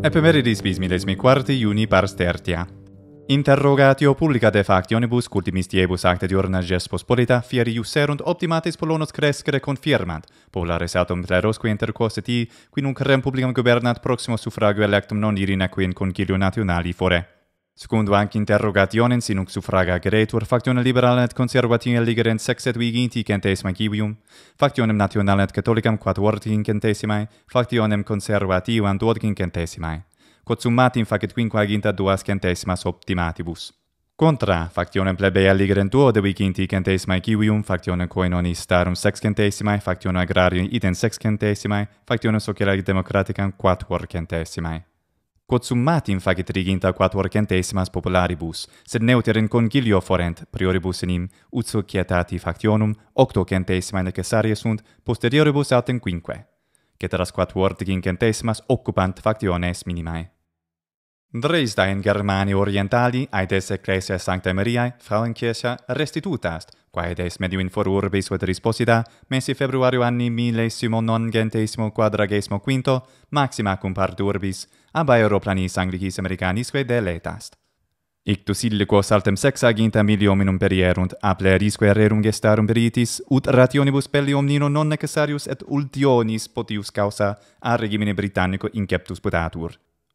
Epimeridis bis miles mi quarti iuni pars tertia. Interrogatio publica de factionibus cultimis diebus acte diurna ges pospolita, fieri ius serunt optimatis polonos crescere confirmant, polares autum treros qui intercoste qui nunc rem publicam gubernat proximo suffragio electum non irina qui in concilio nationali fore. Secundo anche interrogazione in sinuc suffraga gretur factione liberale et conservatine ligerent sexet viginti centesima gibium, factionem nationale et catholicam quat centesimae, factionem conservativam duodgin centesimae, quod summatim facet quinquaginta duas centesimas optimatibus. Contra factionem plebeia ligerent duo de viginti centesimae gibium, factionem coenoni starum sex centesimae, factionem agrarium idem sex centesimae, factionem socialae democraticam quat vort centesimae quod summatim facit riginta quat orcentesimas popularibus, sed neuter in congilio forent prioribus enim, ut so factionum, octo centesima in sunt, posterioribus altem quinque. Ceteras quat word occupant factiones minimae. Dresda in Germani orientali, aides Ecclesia Sancta Mariae, frauen restitutast, Quaedes medio in for urbis vet risposita, mesi februario anni millesimo non gentesimo quadragesimo quinto, maxima cum part urbis, ab aeroplanis anglicis americanisque deletast. Ictus illi quos altem sexaginta aginta mili perierunt, ab le risque gestarum peritis, ut rationibus pelli omnino non necessarius et ultionis potius causa a regimine britannico inceptus putatur.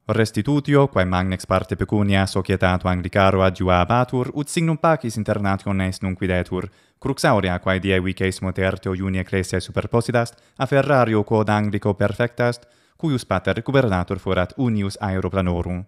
Restitutio, quae magnex parte pecunia societato anglicaro adjuabatur, ut signum pacis internationes nunc videtur. Crux aurea, quae die vices moterteo juni ecclesiae superpositast, a Ferrario quod anglico perfectast, cuius pater gubernator forat unius aeroplanorum.